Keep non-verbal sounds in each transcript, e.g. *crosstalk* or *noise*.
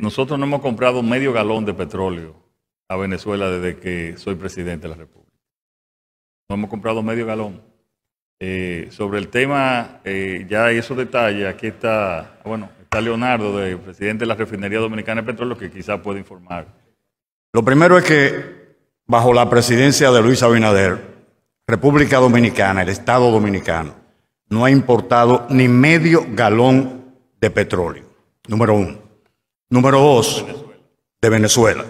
nosotros no hemos comprado medio galón de petróleo a Venezuela desde que soy presidente de la República. No hemos comprado medio galón. Eh, sobre el tema, eh, ya esos detalles, aquí está, bueno, está Leonardo, presidente de la Refinería Dominicana de Petróleo, que quizás puede informar. Lo primero es que, bajo la presidencia de Luis Abinader, República Dominicana, el Estado Dominicano, no ha importado ni medio galón de petróleo. Número uno. Número dos, de Venezuela.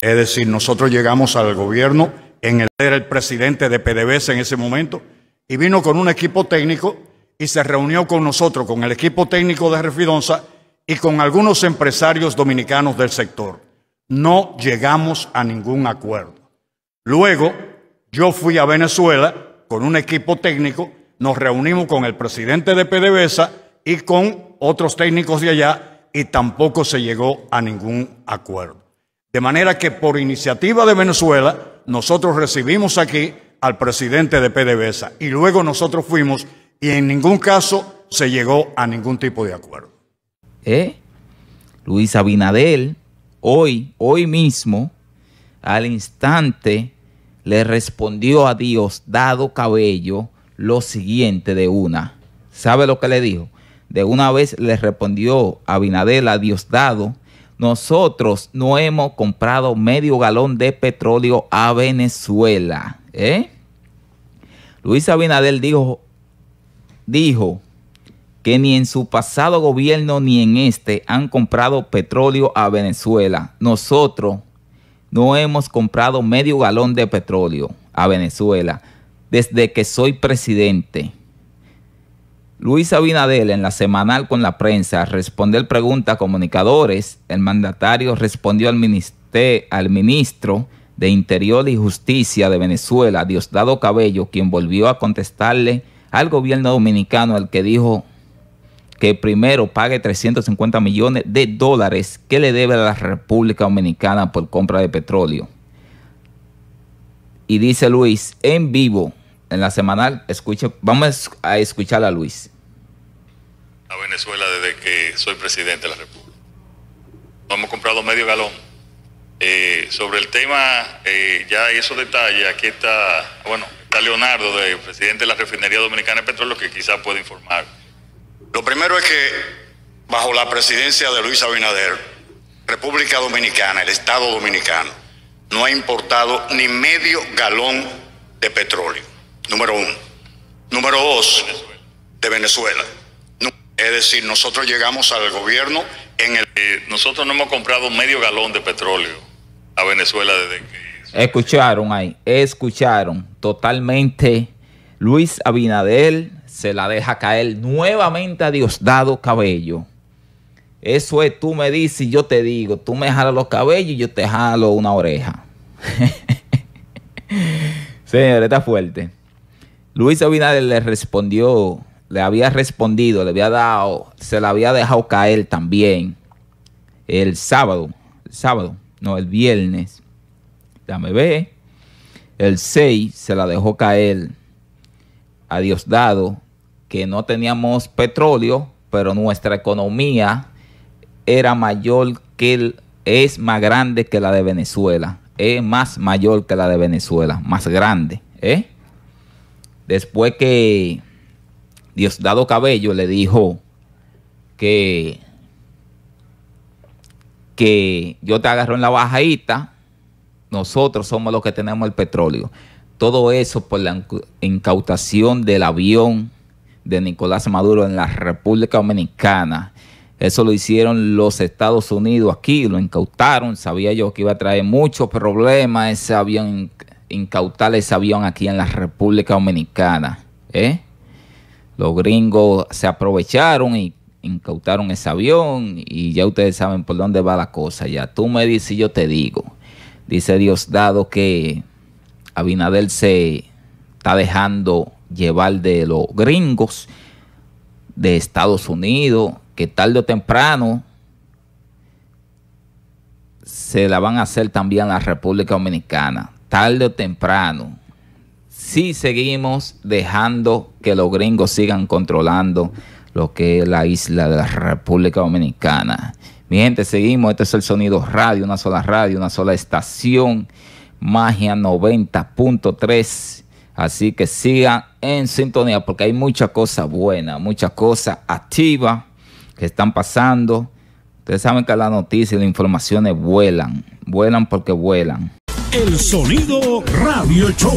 Es decir, nosotros llegamos al gobierno, en el, era el presidente de PDVSA en ese momento, y vino con un equipo técnico y se reunió con nosotros, con el equipo técnico de Refidonza y con algunos empresarios dominicanos del sector. No llegamos a ningún acuerdo. Luego, yo fui a Venezuela con un equipo técnico, nos reunimos con el presidente de PDVSA y con otros técnicos de allá y tampoco se llegó a ningún acuerdo. De manera que por iniciativa de Venezuela, nosotros recibimos aquí al presidente de PDVSA y luego nosotros fuimos y en ningún caso se llegó a ningún tipo de acuerdo. ¿Eh? Luis Abinadel, hoy, hoy mismo, al instante, le respondió a Dios, dado cabello, lo siguiente de una. ¿Sabe lo que le dijo? De una vez le respondió Abinadel a Diosdado, nosotros no hemos comprado medio galón de petróleo a Venezuela. ¿eh? Luis Abinadel dijo, dijo que ni en su pasado gobierno ni en este han comprado petróleo a Venezuela. Nosotros no hemos comprado medio galón de petróleo a Venezuela desde que soy presidente. Luis Abinadel en la semanal con la prensa responder preguntas a comunicadores. El mandatario respondió al, al ministro de Interior y Justicia de Venezuela, Diosdado Cabello, quien volvió a contestarle al gobierno dominicano, al que dijo que primero pague 350 millones de dólares que le debe a la República Dominicana por compra de petróleo. Y dice Luis, en vivo, en la semanal, escuche, vamos a escuchar a Luis. A Venezuela desde que soy presidente de la República. Hemos comprado medio galón. Eh, sobre el tema, eh, ya esos detalles, aquí está, bueno, está Leonardo, presidente de la Refinería Dominicana de Petróleo, que quizás puede informar. Lo primero es que, bajo la presidencia de Luis Abinader, República Dominicana, el Estado Dominicano, no ha importado ni medio galón de petróleo Número uno. Número dos, de Venezuela. Es decir, nosotros llegamos al gobierno en el... nosotros no hemos comprado medio galón de petróleo a Venezuela desde que... Escucharon ahí, escucharon totalmente. Luis Abinadel se la deja caer nuevamente a Diosdado Cabello. Eso es, tú me dices y yo te digo, tú me jalas los cabellos y yo te jalo una oreja. *laughs* Señor, está fuerte. Luis Abinader le respondió, le había respondido, le había dado, se la había dejado caer también el sábado, el sábado, no, el viernes. Dame ve. El 6 se la dejó caer adiós dado, que no teníamos petróleo, pero nuestra economía era mayor que el, es más grande que la de Venezuela, es más mayor que la de Venezuela, más grande, ¿eh? Después que Diosdado Cabello le dijo que, que yo te agarro en la bajadita, nosotros somos los que tenemos el petróleo. Todo eso por la incautación del avión de Nicolás Maduro en la República Dominicana. Eso lo hicieron los Estados Unidos aquí, lo incautaron. Sabía yo que iba a traer muchos problemas ese avión incautar ese avión aquí en la República Dominicana. ¿eh? Los gringos se aprovecharon y incautaron ese avión y ya ustedes saben por dónde va la cosa. Ya tú me dices y yo te digo. Dice Dios dado que Abinader se está dejando llevar de los gringos de Estados Unidos, que tarde o temprano se la van a hacer también a la República Dominicana tarde o temprano, si seguimos dejando que los gringos sigan controlando lo que es la isla de la República Dominicana. Mi gente, seguimos. Este es el sonido radio, una sola radio, una sola estación. Magia 90.3. Así que sigan en sintonía porque hay muchas cosas buenas, muchas cosas activas que están pasando. Ustedes saben que las noticias y las informaciones vuelan, vuelan porque vuelan. El sonido radio show.